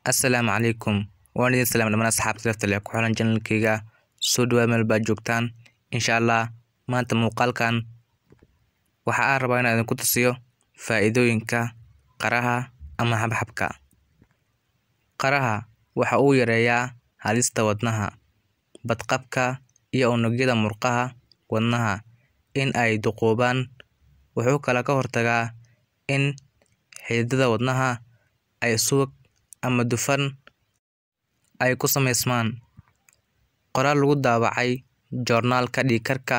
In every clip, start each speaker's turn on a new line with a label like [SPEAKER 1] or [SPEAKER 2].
[SPEAKER 1] assalaamu calaykum waan idin salaam dhamaan asxaabta lafta leh ku xulan janalkayga soo dhawaa meel baad joogtaan insha allah maanta muuqaalkan waxa aan rabaa inaan idinku tusiyo faa'iidooyinka qaraha ama xabxabka qaraha waxa uu yareeyaa halista wadnaha badqabka iyo unugyada murqaha wadnaha in ay duquubaan wuxuu kale ka hortagaa in xididada wadnaha ay subag ama dufan ay ku samaysmaan. Qoraal lagu daabacay joornaalka dhiikarka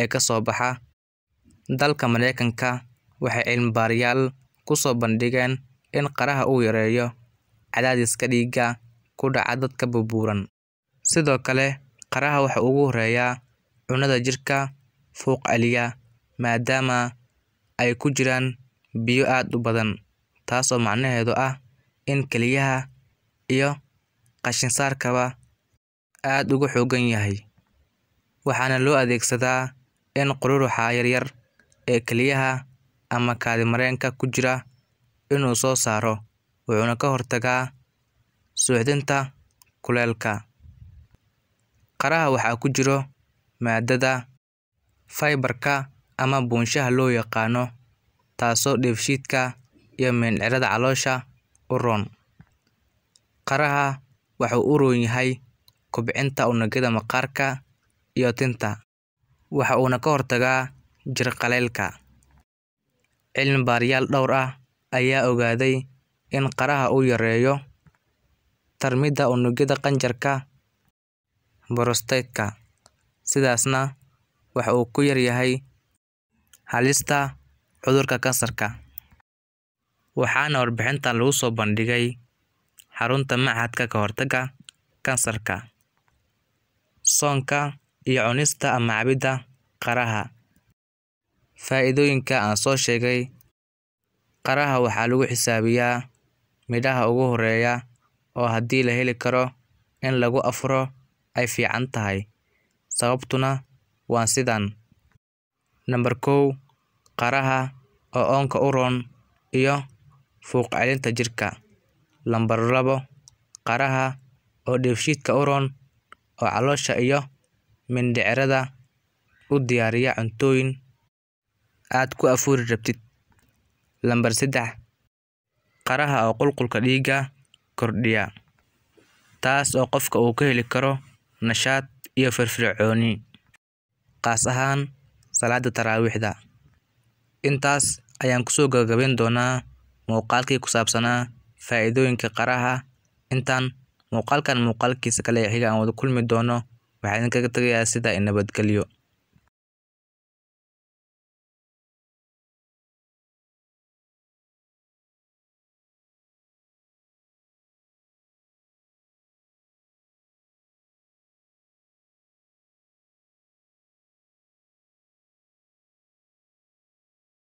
[SPEAKER 1] ee ka soo baxa dalka maraykanka waxay cilmi-baarayaal ku soo bandhigeen in qaraha uu yareeyo cadaadiska dhiigga ku dhaca dadka burburan. Sidoo kale, qaraha waxa ugu horeeya cunnada jirka fuuq celiya maadaama ay ku jiraan biyo aad u badan, taas oo macnaheedu ah in kelyaha iyo qashinsaarkaba aad ugu xooggan yahay waxaana loo adeegsadaa in qururuxa yaryar ee kelyaha ama kaadimareenka ku jira inuu soo saaro wuxuuna ka hortagaa suuxdinta kuleelka qaraha waxaa ku jiro maadada faybarka ama buunshaha loo yaqaano taasoo dheefshiidka iyo mindhicirada caloosha u roon. Qaraha waxa uu u roon yahay kobcinta unugyada maqaarka iyo tinta, waxa uuna ka hortagaa jir-qallaalka. Cilmi-baarayaal dhowr ah ayaa ogaaday in qaraha uu yareeyo tarmidda unugyada qanjirka (prostate)ka, sidaasna waxa uu ku yar yahay halista cudurka kansarka waxaana warbixintan lagu soo bandhigay xarunta Machadka ka hortagga kansarka, soonka, iyo cunista ama cabidda qaraha. Faa'iidooyinka aan soo sheegay qaraha waxaa lagu xisaabiyaa midhaha ugu horeeya oo haddii la heli karo in lagu afuro ay fiican tahay. Sababtuna waa sidan: nambar kow qaraha oo oonka u roon iyo fuuq-celinta jirka, lambar labo, qaraha oo dheefshiidka u roon oo caloosha iyo mindhicirrada u diyaariya cuntooyin aad ku afuuri rabtid. lambar saddex qaraha oo qulqulka dhiigga kordhiya, taas oo qofka uu ka heli karo nashaad iyo firfircooni, qaas ahaan salaada taraawiixda. Intaas ayaan kusoo gabagabayn doonaa muuqaalkii ku saabsanaa faa'iidooyinka qaraha intaan muuqaalkan muuqaalkiisa kale xiga aan wada kulmi doono waxaan idinkaga tegayaa sidaa i nabadgelyo